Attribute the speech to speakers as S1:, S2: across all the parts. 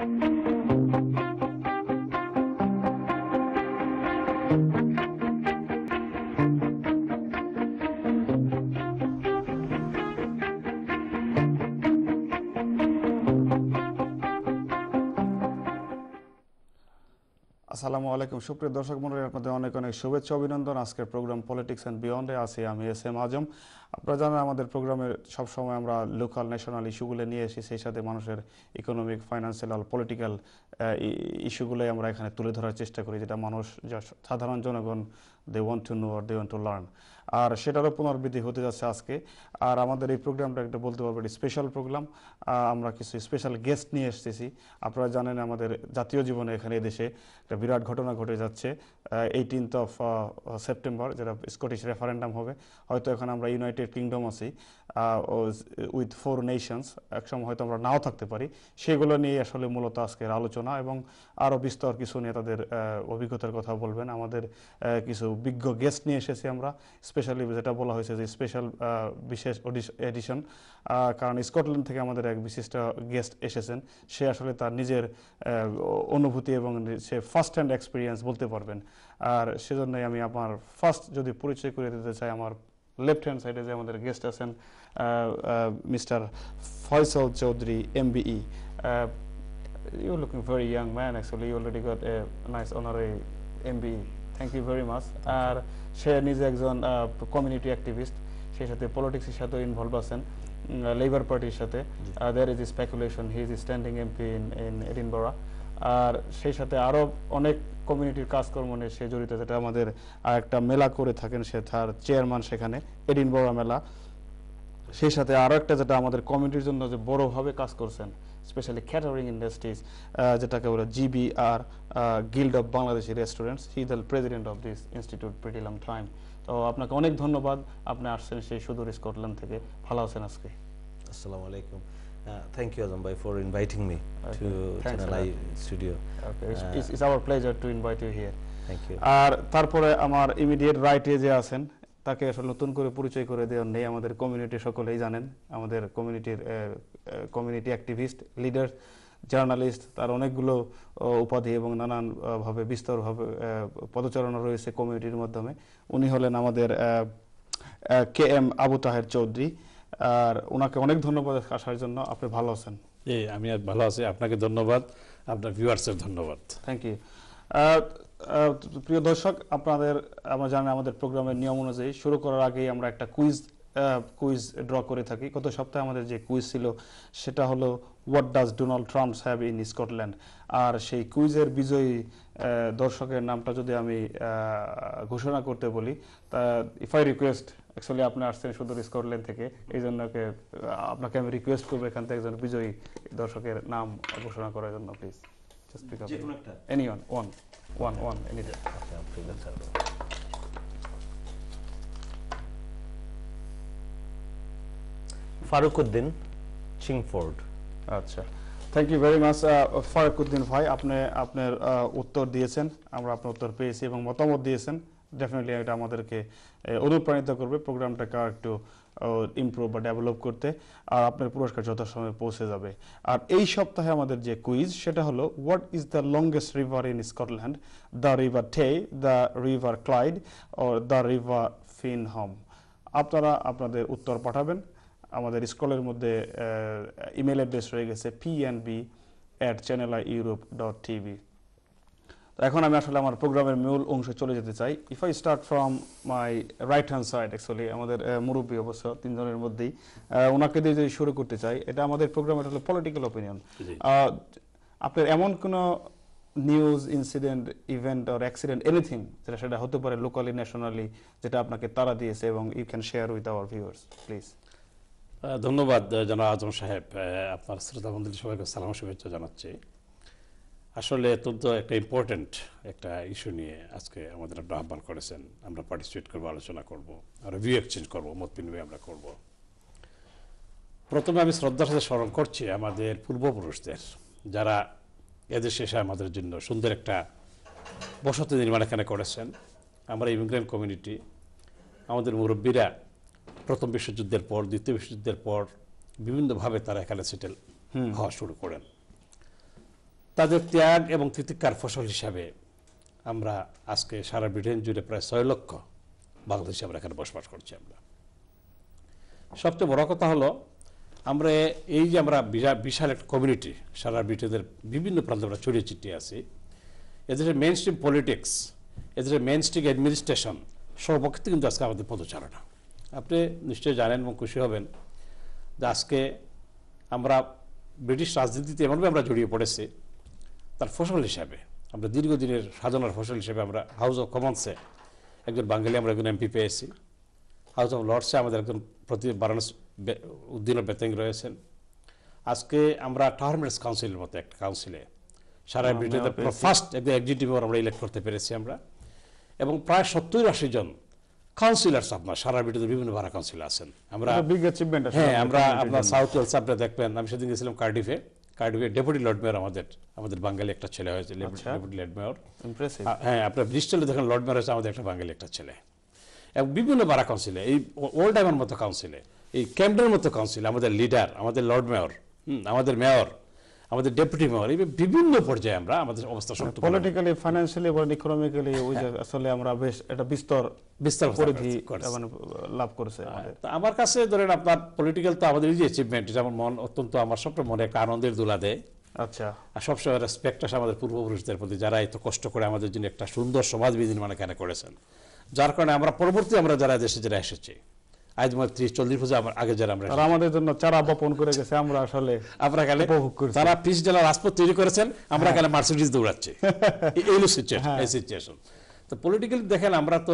S1: Thank you. আসসালামু আলাইকুম সুপ্রিয় দর্শক মন্ডলী আপনাদের অনেক অনেক শুভেচ্ছা অভিনন্দন আজকের প্রোগ্রাম পলিটিক্স অ্যান্ড বিয়ন্ডে আছি আমি এস এম আজম আপনারা জানেন আমাদের প্রোগ্রামে সবসময় আমরা লোকাল ন্যাশনাল ইস্যুগুলো নিয়ে এসি সেই সাথে মানুষের ইকোনমিক ফাইন্যান্সিয়াল পলিটিক্যাল ইস্যুগুলোই আমরা এখানে তুলে ধরার চেষ্টা করি যেটা মানুষ যা সাধারণ জনগণ দে ওয়ান্ট টু নো আর দে ওয়ান্ট টু লার্ন আর সেটারও পুনর্বৃত্তি হতে যাচ্ছে আজকে আর আমাদের এই প্রোগ্রামটা একটা বলতে পারবো একটি স্পেশাল প্রোগ্রাম আমরা কিছু স্পেশাল গেস্ট নিয়ে এসতেছি আপনারা জানেন আমাদের জাতীয় জীবনে এখানে দেশে একটা বিরাট ঘটনা ঘটে যাচ্ছে এইটিনথ অফ সেপ্টেম্বর যেটা স্কটিশ রেফারেন্ডাম হবে হয়তো এখন আমরা ইউনাইটেড কিংডম আছি উইথ ফোর নেশনস একসময় হয়তো আমরা নাও থাকতে পারি সেগুলো নিয়ে আসলে মূলত আজকের আলোচনা এবং আরও বিস্তর কিছু নিয়ে তাদের অভিজ্ঞতার কথা বলবেন আমাদের কিছু বিজ্ঞ গেস্ট নিয়ে এসেছি আমরা স্পেশালি যেটা বলা হয়েছে যে স্পেশাল বিশেষ এডিশন কারণ স্কটল্যান্ড থেকে আমাদের এক বিশিষ্ট গেস্ট এসেছেন সে আসলে তার নিজের অনুভূতি এবং সে ফার্স্ট হ্যান্ড এক্সপিরিয়েন্স বলতে পারবেন আর সেজন্যই আমি আমার ফার্স্ট যদি পরিচয় করে দিতে চাই আমার লেফট হ্যান্ড সাইডে যে আমাদের গেস্ট আছেন mister Faisal Chowdhury am looking very young man young you already you a nice honour a M B E thank you very much আর সে নিজে একজন কমিউনিটি অ্যাক্টিভিস্ট সেই সাথে পলিটিক্সের সাথেও ইনভলভ আছেন লেবার পার্টির সাথে there is speculation he is standing MP in in Edinburgh আর সেই সাথে আরও অনেক কমিউনিটির কাজকর্ম নিয়ে সে জড়িত যেটা আমাদের আর একটা মেলা করে থাকেন সে তার চেয়ারম্যান সেখানে এডিন বড় মেলা সেই সাথে আরও একটা যেটা আমাদের কমিউনিটির জন্য যে বড়োভাবে কাজ করছেন স্পেশালি ক্যাটারিং ইন্ডাস্ট্রিজ যেটাকে বলে আর guild of Bangladeshi restaurants he the president of this institute pretty long time তো আপনাকে অনেক ধন্যবাদ আপনি আসছেন সেই সুদূর স্কটল্যান্ড থেকে ভালো আছেন আজকে আসসালামু আলাইকুম Uh, thank you, Azam for inviting me okay.
S2: to Channel I studio. Okay. Uh, it's,
S1: our pleasure to invite you here. Thank you. আর তারপরে আমার ইমিডিয়েট রাইটে যে আছেন তাকে আসলে নতুন করে পরিচয় করে দেওয়ার নেই আমাদের কমিউনিটি সকলেই জানেন আমাদের কমিউনিটির কমিউনিটি অ্যাক্টিভিস্ট লিডার জার্নালিস্ট তার অনেকগুলো উপাধি এবং নানানভাবে বিস্তরভাবে পদচারণা রয়েছে কমিউনিটির মাধ্যমে উনি হলেন আমাদের কে এম আবু তাহের চৌধুরী আর ওনাকে অনেক ধন্যবাদ আসার জন্য আপনি ভালো আছেন
S3: জি আমি আর ভালো
S1: আছি আপনাকে ধন্যবাদ আপনার ভিউয়ার্সের ধন্যবাদ থ্যাংক ইউ প্রিয় দর্শক আপনাদের আমরা জানি আমাদের প্রোগ্রামের নিয়ম অনুযায়ী শুরু করার আগেই আমরা একটা কুইজ কুইজ ড্র করে থাকি গত সপ্তাহে আমাদের যে কুইজ ছিল সেটা হলো what does Donald Trumps have in Scotland আর সেই কুইজের বিজয়ী দর্শকের নামটা যদি আমি ঘোষণা করতে বলি তা ইফ আই রিকোয়েস্ট অ্যাকচুয়ালি আপনি আসছেন শুধু স্কটল্যান্ড থেকে এই জন্য আপনাকে আমি রিকোয়েস্ট করবো এখান থেকে একজন বিজয়ী দর্শকের নাম ঘোষণা করার জন্য প্লিজ আচ্ছা, জাস্ট চিংফোর্ড আচ্ছা thank you very much Farooq ভাই আপনি আপনার উত্তর দিয়েছেন আমরা আপনার উত্তর পেয়েছি এবং মতামত দিয়েছেন ডেফিনেটলি এটা আমাদেরকে অনুপ্রাণিত করবে প্রোগ্রামটাকে আর একটু ইমপ্রুভ বা ডেভেলপ করতে আর আপনার পুরস্কার যথাসময়ে পৌঁছে যাবে আর এই সপ্তাহে আমাদের যে কুইজ সেটা হলো what is the longest river in Scotland the river Tay the river Clyde ও দ্য রিভার ফিন হম আপনারা আপনাদের উত্তর পাঠাবেন আমাদের স্কলের মধ্যে ইমেল অ্যাড্রেস রয়ে গেছে P and B at channel Europe dot TV এখন আমি আসলে আমার প্রোগ্রামের মূল অংশে চলে যেতে চাই if I start from my right hand side actually আমাদের মুরব্বী অবশ্য তিনজনের মধ্যেই ওনাকে দিয়ে যদি শুরু করতে চাই এটা আমাদের প্রোগ্রামের হলো পলিটিক্যাল ওপিনিয়ন আপনার এমন কোনো news incident event or accident anything যেটা সেটা হতে পারে লোকালি ন্যাশনালি যেটা আপনাকে তারা দিয়েছে এবং you can share with our viewers please ধন্যবাদ জনাব আজম সাহেব
S3: আপনার শ্রোতা মন্দির সবাইকে সালাম শুভেচ্ছা জানাচ্ছি আসলে অত্যন্ত একটা ইম্পর্ট্যান্ট একটা ইস্যু নিয়ে আজকে আমাদের একটা আহ্বান করেছেন আমরা পার্টিসিপেট করবো আলোচনা করব আর ভিউ এক্সচেঞ্জ করবো মত বিনিময় আমরা করব প্রথমে আমি শ্রদ্ধার সাথে স্মরণ করছি আমাদের পূর্বপুরুষদের যারা এদের শেষে আমাদের জন্য সুন্দর একটা বসতি নির্মাণ এখানে করেছেন আমরা ইমিগ্রেন কমিউনিটি আমাদের মুরব্বীরা প্রথম বিশ্বযুদ্ধের পর দ্বিতীয় বিশ্বযুদ্ধের পর বিভিন্নভাবে তারা এখানে সেটেল হওয়া শুরু করেন তাদের ত্যাগ এবং তিতিকার ফসল হিসাবে আমরা আজকে সারা ব্রিটেন জুড়ে প্রায় ছয় লক্ষ বাংলাদেশে আমরা এখানে বসবাস করছি আমরা সবচেয়ে বড় কথা হলো আমরা এই যে আমরা বিশাল একটা কমিউনিটি সারা ব্রিটেনের বিভিন্ন প্রান্তে আমরা ছড়িয়ে চিঠিয়ে আছি এদের মেন স্ট্রিম পলিটিক্স এদের মেন স্ট্রিম অ্যাডমিনিস্ট্রেশন সর্বক্ষেত্রে কিন্তু আজকে আমাদের পদচারণা আপনি নিশ্চয়ই জানেন এবং খুশি হবেন যে আজকে আমরা ব্রিটিশ রাজনীতিতে এমনভাবে আমরা জড়িয়ে পড়েছি তার ফসল হিসাবে আমরা দীর্ঘদিনের সাধনার ফসল হিসেবে আমরা হাউস অফ কমন্সে একজন বাঙালি আমরা একজন এমপি পেয়েছি হাউস অফ লর্ডসে আমাদের একজন প্রতি বারাণস উদ্দিন বেতেং রয়েছেন আজকে আমরা টার্মেন্টস কাউন্সিলের মতো একটা কাউন্সিলে সারা ব্রিটেন ফার্স্ট একজন এক্সিকিউটিভ আমরা ইলেক্ট করতে পেরেছি আমরা এবং প্রায় সত্তর আশি জন কাউন্সিলার্স আপনার সারা ব্রিটেন বিভিন্ন ভাড়া কাউন্সিল আছেন আমরা
S1: হ্যাঁ আমরা আপনার সাউথ
S3: ওয়েলস আপনারা দেখবেন আমি সেদিন গেছিলাম কার্ডিফে ডেপুটি লর্ড মেয়র আমাদের আমাদের বাঙালি একটা ছেলে হয়েছে ডেপুটি আচ্ছা। লর্ড মেয়র হ্যাঁ আপনার ব্রিস্টলে দেখেন লর্ড মেয়র হয়েছে আমাদের একটা বাঙালি একটা ছেলে এবং বিভিন্ন বারা কাউন্সিলে এই ওল্ড টাইমের মতো কাউন্সিলে এই ক্যাম্পের মতো কাউন্সিল আমাদের লিডার আমাদের লর্ড মেয়র আমাদের মেয়র আমাদের ডেপুটি মেয়র বিভিন্ন পর্যায়ে আমরা আমাদের অবস্থা শক্ত
S1: পলিটিক্যালি ফাইন্যান্সিয়ালি এবং ইকোনমিক্যালি ওই যে আসলে আমরা বেশ একটা বিস্তর বিস্তার পরিধি মানে লাভ করেছে হ্যাঁ, আমার কাছে ধরেন
S3: আপনার পলিটিক্যাল তো আমাদের যে অ্যাচিভমেন্ট যেমন মন অত্যন্ত আমার সবটা মনে একটা আনন্দের দোলা দেয় আচ্ছা আর সবসময় রেসপেক্ট আসে আমাদের পূর্বপুরুষদের প্রতি যারা এত কষ্ট করে আমাদের জন্য একটা সুন্দর সমাজ বিধি মানে কেন করেছেন যার কারণে আমরা পরবর্তী আমরা যারা দেশে যারা এসেছি পলিটিক্যালি হ্যাঁ। দেখেন আমরা তো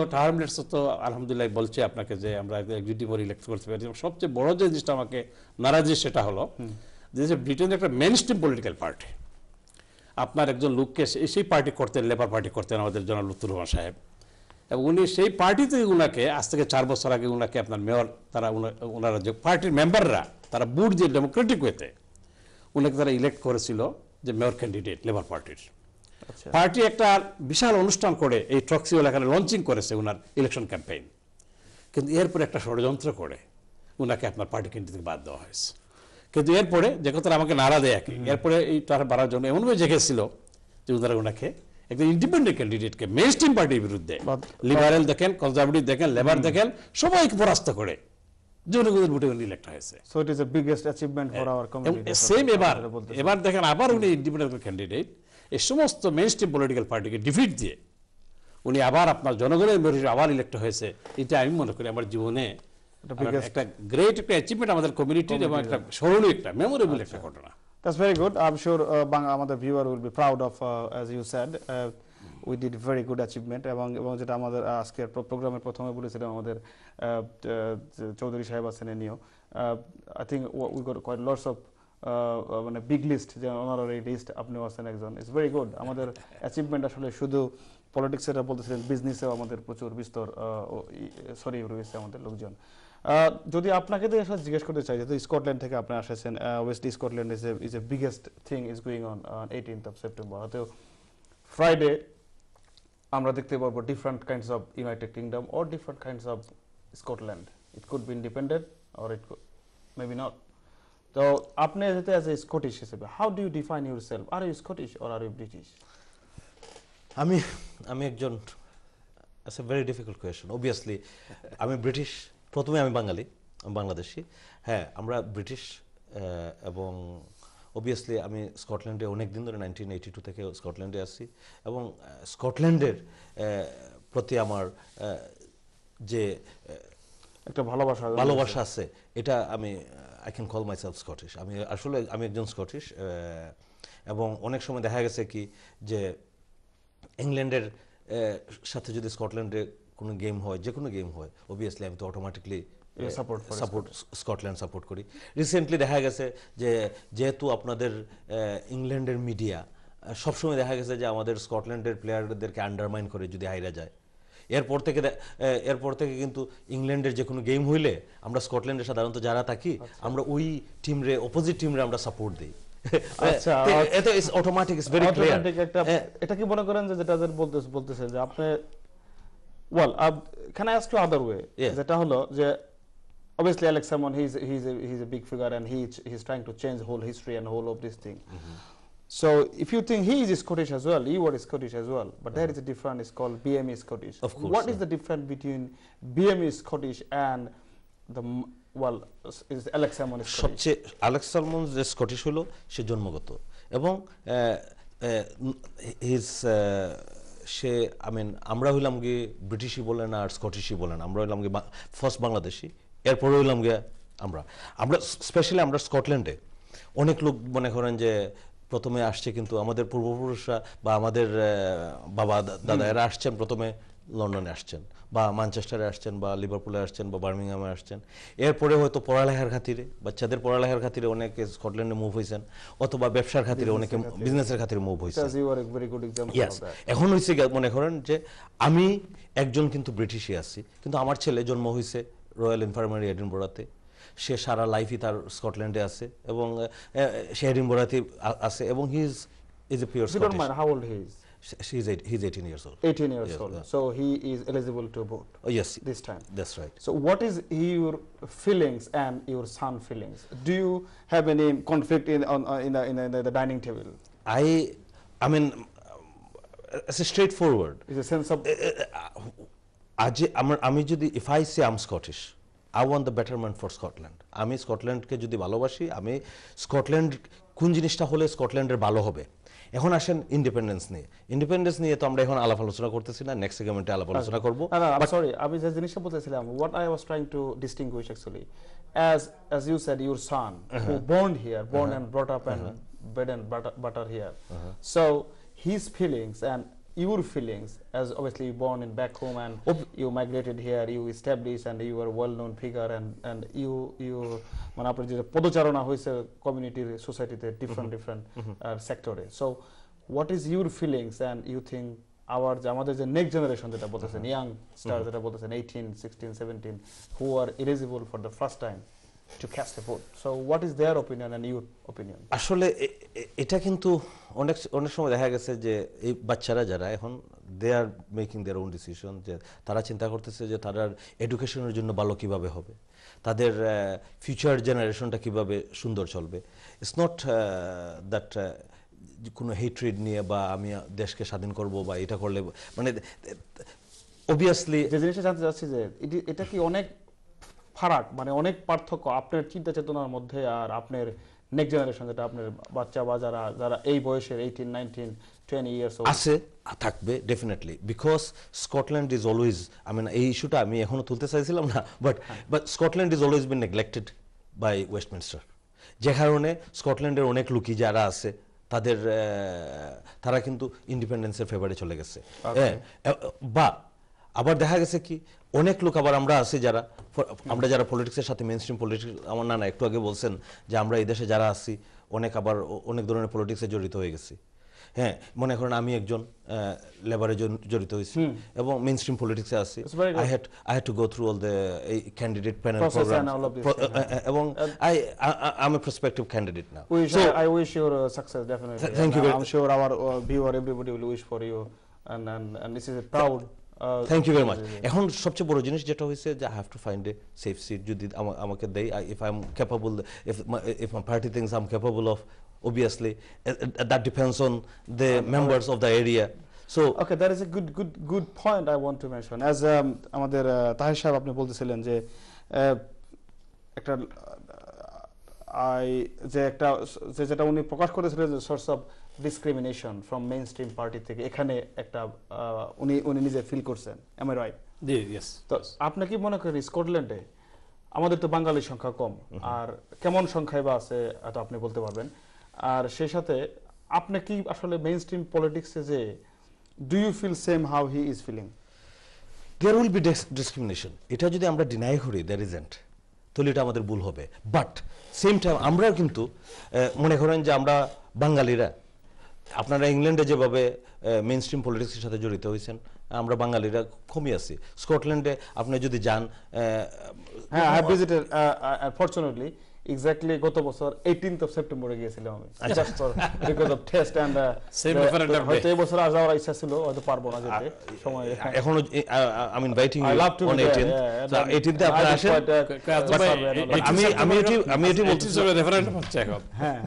S3: আলহামদুলিল্লাহ বলছি আপনাকে যে আমরা সবচেয়ে বড় যে জিনিসটা আমাকে নারাজি সেটা হলো যে ব্রিটেন একটা মেন স্ট্রিম পলিটিক্যাল পার্টি আপনার একজন লোককে সেই পার্টি করতেন লেবার পার্টি করতেন আমাদের জনাব লুতুর সাহেব এবং উনি সেই পার্টিতে উনাকে আজ থেকে চার বছর আগে উনাকে আপনার মেয়র তারা ওনারা যে পার্টির মেম্বাররা তারা বুট যে ডেমোক্রেটিক ওয়েতে উনাকে তারা ইলেক্ট করেছিল যে মেয়র ক্যান্ডিডেট লেবার পার্টির পার্টি একটা বিশাল অনুষ্ঠান করে এই ট্রক্সিও এলাকায় লঞ্চিং করেছে ওনার ইলেকশন ক্যাম্পেইন কিন্তু এরপরে একটা ষড়যন্ত্র করে উনাকে আপনার পার্টি ক্যান্ডিডেট বাদ দেওয়া হয়েছে কিন্তু এরপরে যে কথা আমাকে নাড়া দেয় আর এরপরে এই তার বাড়ার জন্য এমনভাবে জেগেছিল যে উনারা ওনাকে একজন ইন্ডিপেন্ডেন্ট ক্যান্ডিডেটকে মেন স্ট্রিম পার্টির বিরুদ্ধে লিবারেল দেখেন কনজারভেটিভ দেখেন লেবার দেখেন সবাইকে পরাস্ত করে জনগণের ভোটে উনি ইলেক্ট হয়েছে
S1: so it is the biggest achievement for our community same
S3: এবার এবার দেখেন আবার উনি ইন্ডিপেন্ডেন্ট ক্যান্ডিডেট এই সমস্ত মেন স্ট্রিম পলিটিক্যাল পার্টিকে ডিফিট দিয়ে উনি আবার আপনার জনগণের মেরিটে আবার ইলেক্ট হয়েছে এটা আমি মনে করি আমার জীবনে একটা গ্রেট একটা অ্যাচিভমেন্ট আমাদের কমিউনিটির এবং একটা স্মরণীয় একটা মেমোরেবল আচ্ছা। একটা ঘটনা
S1: That's very good. I'm sure uh, আমাদের viewer will be proud of as you said we did very good achievement এবং এবং যেটা আমাদের uh, আজকের প্রোগ্রামের প্রথমে বলেছিলাম আমাদের uh, চৌধুরী সাহেব আছেন নিয়েও আই থিঙ্ক উই গট কয়েক লটস অফ মানে বিগ লিস্ট যে ওনার এই লিস্ট আপনিও আছেন একজন ইটস ভেরি গুড আমাদের অ্যাচিভমেন্ট আসলে শুধু পলিটিক্সের বলতেছিলেন বিজনেসেও আমাদের প্রচুর বিস্তর সরি uh, রয়েছে আমাদের লোকজন যদি আপনাকে তো আসলে জিজ্ঞেস করতে চাই যেহেতু স্কটল্যান্ড থেকে আপনি আসেছেন ওয়েস্টলি Scotland is a is a biggest thing is going on eighteenth of September হয়তো ফ্রাইডে আমরা দেখতে পারবো different kinds of United Kingdom or different kinds of Scotland it could be independent or it maybe not তো আপনি যেহেতু as a Scottish হিসেবে how do you define yourself are you Scottish or are you British আমি আমি একজন
S2: it's a very difficult question obviously আমি British প্রথমে আমি বাঙালি বাংলাদেশি হ্যাঁ আমরা ব্রিটিশ এবং অবভিয়াসলি আমি স্কটল্যান্ডে অনেক দিন ধরে নাইনটিন এইটি টু থেকে স্কটল্যান্ডে আসি এবং স্কটল্যান্ডের প্রতি আমার যে একটা ভালোবাসা ভালোবাসা আছে এটা আমি I can call myself Scottish আমি আসলে আমি একজন স্কটিশ এবং অনেক সময় দেখা গেছে কি যে ইংল্যান্ডের সাথে যদি স্কটল্যান্ডে কোনো গেম হয় যে কোনো গেম হয় অবভিয়াসলি আমি তো automatically support support Scotland support করি রিসেন্টলি দেখা গেছে যে যেহেতু আপনাদের ইংল্যান্ডের মিডিয়া সবসময় দেখা গেছে যে আমাদের স্কটল্যান্ডের প্লেয়ারদেরকে আন্ডারমাইন করে যদি হাইরা যায় এরপর থেকে এরপর থেকে কিন্তু ইংল্যান্ডের যে কোনো গেম হইলে আমরা স্কটল্যান্ডে সাধারণত যারা থাকি আচ্ছা। আমরা ওই টিমরে অপোজিট টিমরে আমরা সাপোর্ট দিই আচ্ছা এটা is automatic is very clear
S1: এটা কি মনে করেন যে যেটা বলতেছেন যে আপনি Well, uh, can I ask you other way? Yeah. Uh, obviously Alex Salmon he's he's a, he's a big figure and he he's trying to change the whole history and whole of this thing. Mm -hmm. So if you think he is Scottish as well, you was Scottish as well, but there mm-hmm. is a difference. It's called BME Scottish. Of course. What yeah. is the difference between BME Scottish and the well is Alex Salmon? সবচেয়ে
S2: Alex Salmon যে Scottish হলো সে জন্মগত এবং his uh, uh, সে I mean আমরা হইলাম গিয়ে ব্রিটিশই বলেন আর স্কটিশই বলেন আমরা হইলাম গিয়ে ফার্স্ট বাংলাদেশি এরপরে হইলাম গিয়ে আমরা আমরা স্পেশালি আমরা স্কটল্যান্ডে অনেক লোক মনে করেন যে প্রথমে আসছে কিন্তু আমাদের পূর্বপুরুষরা বা আমাদের বাবা দাদা এরা আসছেন প্রথমে লন্ডনে আসছেন বা ম্যানচেস্টারে আসছেন বা লিভারপুলে আসছেন বা বার্মিংহামে আসছেন এরপরে হয়তো পড়ালেখার খাতিরে বাচ্চাদের পড়ালেখার খাতিরে অনেকে স্কটল্যান্ডে মুভ হয়েছেন অথবা ব্যবসার খাতিরে অনেকে বিজনেসের খাতিরে মুভ হয়েছে এখন হয়েছে মনে করেন যে আমি একজন কিন্তু ব্রিটিশই আছি কিন্তু আমার ছেলে জন্ম হয়েছে রয়্যাল ইনফার্মারি এডিনবোরাতে সে সারা লাইফই তার স্কটল্যান্ডে আছে এবং সে এডিনবোরাতে আছে এবং he is is a pure Scottish she's eight, he's 18 years old. 18 years yes, old. Yeah.
S1: So he is eligible to vote.
S2: Oh, yes. This time. That's right. So
S1: what is your feelings and your son feelings? Do you have any conflict in on uh, in, the, in, the, in, the, dining table?
S2: I, I mean, it's a straightforward. It's a sense of. আমি যদি if i say am scottish i want the betterment for Scotland আমি স্কটল্যান্ডকে যদি ভালোবাসি আমি Scotland কোন জিনিসটা হলে স্কটল্যান্ডের ভালো হবে এখন আসেন ইন্ডিপেন্ডেন্স নিয়ে ইন্ডিপেন্ডেন্স নিয়ে তো আমরা এখন আলাপ আলোচনা করতেছি না নেক্সট সেগমেন্টে আলাপ আলোচনা করবো
S1: সরি আমি যে জিনিসটা বলতেছিলাম what I was trying to distinguish actually as as you said your son who born here born and brought up and bed and butter here so his feelings and your feelings as obviously you born in back home and Ob you migrated here you established and you were a well known figure and and you you মানে আপনার যেটা পদচারণা হয়েছে কমিউনিটির সোসাইটিতে different different সেক্টরে so what is your feelings and you think our আমাদের যে next generation যেটা বলতেছেন ইয়াং mm-hmm. Star mm-hmm. যেটা বলতেছেন eighteen sixteen seventeen who are eligible for the first time to cast a vote. So what is their opinion and your opinion? আসলে
S2: এটা কিন্তু অনেক অনেক সময় দেখা গেছে যে এই বাচ্চারা যারা এখন they are making their own decision যে তারা চিন্তা করতেছে যে তারা এডুকেশনের জন্য ভালো কীভাবে হবে তাদের ফিউচার জেনারেশনটা কিভাবে সুন্দর চলবে ইটস নট দ্যাট কোনো হেট্রেড নিয়ে বা আমি দেশকে স্বাধীন করব বা এটা করলে মানে
S1: অবভিয়াসলি যে জিনিসটা জানতে চাচ্ছি যে এটা কি অনেক ফারাক মানে অনেক পার্থক্য আপনার চিন্তা চেতনার মধ্যে আর আপনার নেক্সট জেনারেশন যেটা আপনার বাচ্চা বা যারা যারা এই বয়সের এইটিন নাইনটিন টোয়েন্টি ইয়ার্স
S2: আছে থাকবে definitely because Scotland is always I mean এই ইস্যুটা আমি এখনো তুলতে চাইছিলাম না but but Scotland is always been neglected by Westminster যে কারণে স্কটল্যান্ডের অনেক লুকি যারা আছে তাদের তারা কিন্তু ইন্ডিপেন্ডেন্সের ফেভারে চলে গেছে হ্যাঁ, বা আবার দেখা গেছে কি অনেক লোক আবার আমরা আছি যারা আমরা যারা পলিটিক্সের সাথে মেন স্ট্রিম পলিটিক্স আমার না না একটু আগে বলছেন যে আমরা এই দেশে যারা আছি অনেক আবার অনেক ধরনের পলিটিক্সে জড়িত হয়ে গেছি হ্যাঁ মনে করেন আমি একজন লেবারে জড়িত হয়েছি এবং মেন স্ট্রিম পলিটিক্সে আছি I had I had to go through all the এই ক্যান্ডিডেট প্যানেল প্রোগ্রাম এবং I I am a prospective candidate now
S1: so I wish your success definitely thank you I am sure our viewer everybody will wish for you and and this is a proud thank you very much
S2: এখন সবচেয়ে বড় জিনিস যেটা হয়েছে যে I have to find a safe seat যদি আমাকে দেয় if I am capable if if my party thinks I am capable of obviously that depends
S1: on the members of the area so okay that is a good good good point i want to mention as um, আমাদের তাহের সাহেব আপনি বলতেছিলেন যে একটা যে একটা যে যেটা উনি প্রকাশ করেছিলেন যে source of discrimination from main stream party থেকে এখানে একটা উনি উনি নিজে ফিল করছেন এম আই রাইট জি ইয়েস তো আপনি কি মনে করেন স্কটল্যান্ডে আমাদের তো বাঙালির সংখ্যা কম আর কেমন সংখ্যায় বা আছে এটা আপনি বলতে পারবেন আর সেই সাথে আপনি কি আসলে মেইন স্ট্রিম পলিটিক্সে যে do you feel same how he is feeling
S2: there will be discrimination এটা যদি আমরা ডিনাই করি দ্যার ইজেন্ট তাহলে এটা আমাদের ভুল হবে বাট সেম টাইম আমরাও কিন্তু মনে করেন যে আমরা বাঙালিরা আপনারা ইংল্যান্ডে যেভাবে মেন স্ট্রিম পলিটিক্সের সাথে জড়িত হয়েছেন আমরা বাঙালিরা কমই আছি স্কটল্যান্ডে আপনি যদি যান হ্যাঁ
S1: ফর্চুনেটলি এক্স্যাক্টলি গত বছর 18th অফ সেপ্টেম্বরে গিয়েছিলাম আমি just for because of test and same referendum হয়তো এই বছর আসার ইচ্ছা ছিল হয়তো পারবো না যেতে সময় এখনো
S2: I mean inviting you on 18th তো 18th এ আপনি আসেন uh, আচ্ছা, আমি আমি এটি আমি এটি বলতে চাই রেফারেন্ডাম হচ্ছে এখন হ্যাঁ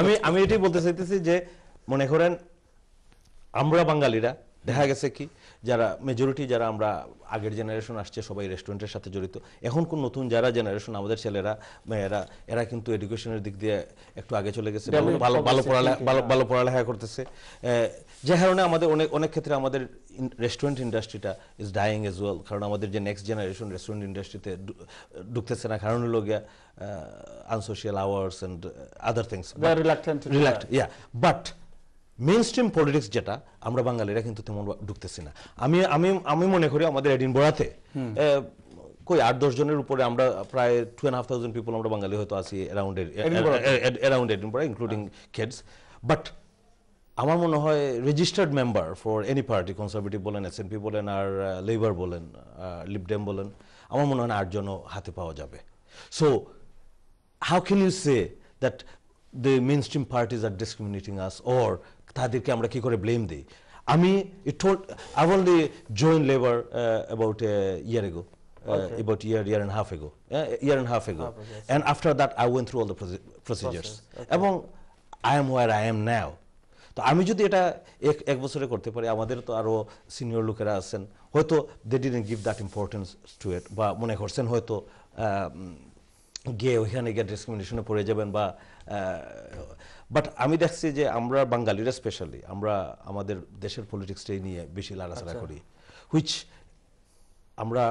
S2: আমি আমি এটি বলতে চাইতেছি যে মনে করেন আমরা বাঙালিরা দেখা গেছে কি যারা মেজরিটি যারা আমরা আগের জেনারেশন আসছে সবাই রেস্টুরেন্টের সাথে জড়িত এখন কোন নতুন যারা জেনারেশন আমাদের ছেলেরা মেয়েরা এরা কিন্তু এডুকেশনের দিক দিয়ে একটু আগে চলে গেছে ভালো ভালো পড়ালেখা হ্যাঁ। ভালো পড়ালেখা করতেছে যে কারণে আমাদের অনেক অনেক ক্ষেত্রে আমাদের রেস্টুরেন্ট ইন্ডাস্ট্রিটা ইজ ডাইং এজ ওয়েল কারণ আমাদের যে নেক্সট জেনারেশন রেস্টুরেন্ট ইন্ডাস্ট্রিতে ঢুকতেছে না কারণ হলো গিয়া unsocial hours and other things relaxed yeah but main stream politics যেটা আমরা বাঙালিরা কিন্তু তেমন ঢুকতেছি না আমি আমি আমি মনে করি আমাদের এডিন বোড়াতে কই আট দশ জনের উপরে আমরা প্রায় two and half thousand people আমরা বাঙালি হয়তো আছি অ্যারাউন্ড অ্যারাউন্ড এডিনবোড়া ইনক্লুডিং খেডস বাট আমার মনে হয় registered member for any party Conservative বলেন এস এনপি বলেন আর লেবার বলেন লিপডেম বলেন আমার মনে হয় না আটজনও হাতে পাওয়া যাবে so how can you say that the mainstream parties are discriminating us or তাদেরকে আমরা কি করে ব্লেম দিই আমি I will the join Labour about year ago about year year and half ago year and half ago and after that I went through all the procedures এবং I am war I am now তো আমি যদি এটা এক এক বছরে করতে পারি আমাদের তো আরও সিনিয়র লোকেরা আছেন হয়তো they didn't give that importance to it বা মনে করছেন হয়তো গিয়ে ওইখানে গিয়ে ডিসক্রিমিনেশনে পড়ে যাবেন বা বাট আমি দেখছি যে আমরা বাঙালিরা স্পেশালি আমরা আমাদের দেশের পলিটিক্সটাই নিয়ে বেশি লাড়াচাড়া আচ্ছা। করি হুইচ আমরা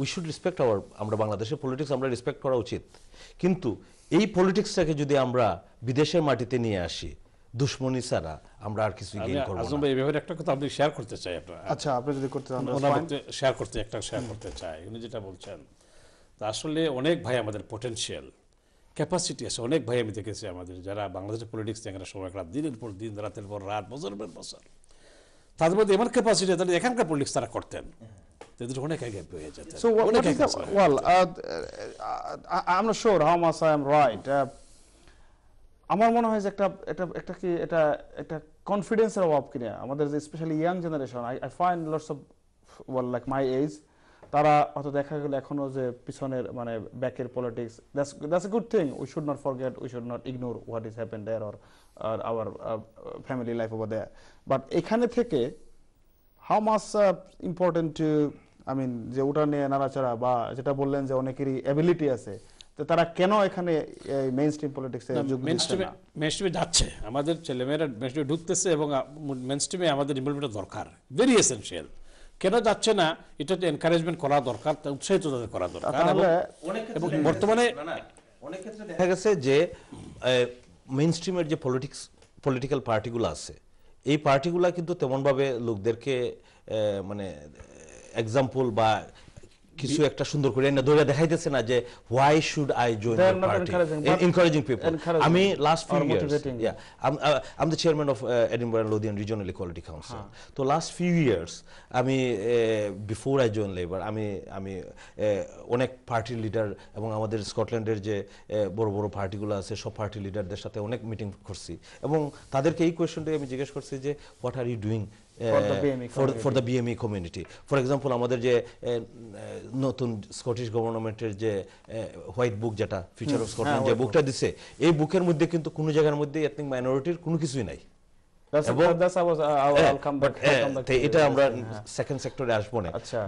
S2: উই শুড রেসপেক্ট আওয়ার আমরা বাংলাদেশের পলিটিক্স আমরা রেসপেক্ট করা উচিত কিন্তু এই পলিটিক্সটাকে যদি আমরা বিদেশের মাটিতে নিয়ে আসি দুশ্মনী ছাড়া আমরা আর কিছু গেইন করব না
S3: এই ব্যাপারে একটা কথা আপনি শেয়ার করতে চাই আপনারা আচ্ছা
S1: আপনি যদি করতে চান
S3: শেয়ার করতে একটা শেয়ার করতে চাই উনি যেটা বলছেন তা আসলে অনেক ভাই আমাদের পোটেন্সিয়াল ক্যাপাসিটি আছে অনেক ভাই আমি দেখেছি আমাদের যারা বাংলাদেশের পলিটিক্স নিয়ে সময় খারাপ দিনের পর দিন রাতের পর রাত বছর পর বছর তাদের মধ্যে এমন ক্যাপাসিটি তাদের এখানকার পলিটিক্স তারা করতেন
S1: আমার মনে হয় যে একটা এটা একটা কি এটা একটা কনফিডেন্সের অভাব কিনা আমাদের যে specially young generation I I find lots of well like my age তারা হয়তো দেখা গেল এখনো যে পিছনের মানে ব্যাকের politics that's a good thing we should not forget we should not ignore what is happen there or our family life over there but এখানে থেকে how much important to I mean যে ওটা নিয়ে নাড়াচাড়া বা যেটা বললেন যে অনেকেরই অ্যাবিলিটি আছে তো তারা কেন এখানে মেইন স্ট্রিম পলিটিক্সে মেইন
S3: স্ট্রিমে যাচ্ছে আমাদের ছেলেমেয়েরা মেইন স্ট্রিমে ঢুকতেছে এবং মেইন স্ট্রিমে আমাদের ইনভলভমেন্ট দরকার ভেরি এসেনশিয়াল কেন যাচ্ছে না এটা তো এনকারেজমেন্ট করা দরকার উৎসাহিত করা দরকার
S2: এবং বর্তমানে অনেক ক্ষেত্রে দেখা গেছে যে মেইন স্ট্রিমের যে পলিটিক্স পলিটিক্যাল পার্টিগুলো আছে এই পার্টিগুলা কিন্তু তেমনভাবে লোকদেরকে মানে এক্সাম্পল বা কিছু একটা সুন্দর করে এনে ধরে দেখাইতেছে না যে why should I join the party encouraging people আমি last few years yeah I am the chairman of Edinburgh Lothian regional equality council তো লাস্ট ফিউ ইয়ার্স আমি বিফোর আই জয়েন লেবার আমি আমি uh, অনেক পার্টি লিডার এবং আমাদের স্কটল্যান্ডের যে uh, বড় বড় পার্টিগুলো আছে সব পার্টি লিডারদের সাথে অনেক মিটিং করছি এবং তাদেরকে এই কোয়েশ্চনটাই আমি জিজ্ঞেস করছি যে what are you doing for the BME community for example আমাদের যে নতুন স্কটিশ গভর্নমেন্টের যে হোয়াইট বুক যেটা ফিউচার অফ স্কটল্যান্ড যে বুকটা দিছে এই বুকের মধ্যে কিন্তু কোনো জায়গার মধ্যে এথনিক মাইনরিটির কোনো কিছুই নাই হ্যাঁ, হ্যাঁ, এটা আমরা সেকেন্ড সেক্টরে আসবো না বাট আচ্ছা।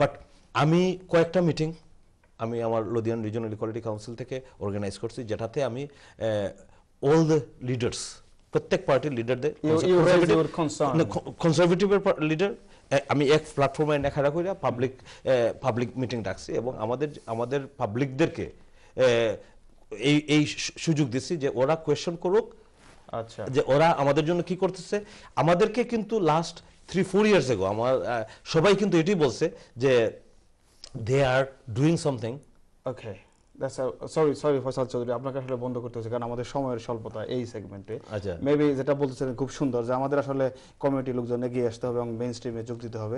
S2: আমি কয়েকটা মিটিং আমি আমার লুধিয়ান রিজনাল ইকুয়ালিটি কাউন্সিল থেকে অর্গানাইজ করছি যেটাতে আমি অল দ্য লিডার্স প্রত্যেক পার্টির লিডারদের কনজারভেটিভের লিডার আমি এক প্ল্যাটফর্মে নেখাড়া করিয়া পাবলিক পাবলিক মিটিং ডাকছি এবং আমাদের আমাদের পাবলিকদেরকে এই এই সুযোগ দিচ্ছি যে ওরা কোয়েশন করুক আচ্ছা যে ওরা আমাদের জন্য কি করতেছে আমাদেরকে কিন্তু last three four years ago আমার সবাই কিন্তু এটি বলছে যে
S1: they are doing something okay sorry sorry Faisal Chowdhury আপনাকে আসলে বন্ধ করতে হচ্ছে কারণ আমাদের সময়ের স্বল্পতা এই সেগমেন্টে আচ্ছা। মেবি যেটা বলতেছেন খুব সুন্দর যে আমাদের আসলে কমিউনিটি লোকজন এগিয়ে আসতে হবে এবং মেইন স্ট্রিমে যোগ দিতে হবে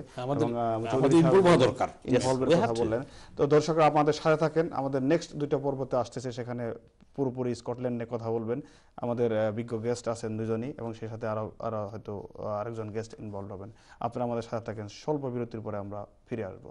S1: বললেন তো দর্শকরা আমাদের সাথে থাকেন আমাদের নেক্সট দুইটা পর্বতে আসতেছে সেখানে পুরোপুরি স্কটল্যান্ডে কথা বলবেন আমাদের বিজ্ঞ গেস্ট আছেন দুজনই এবং সেই সাথে আরও আরও হয়তো আরেকজন গেস্ট ইনভলভ হবেন আপনারা আমাদের সাথে থাকেন স্বল্প বিরতির পরে আমরা ফিরে আসবো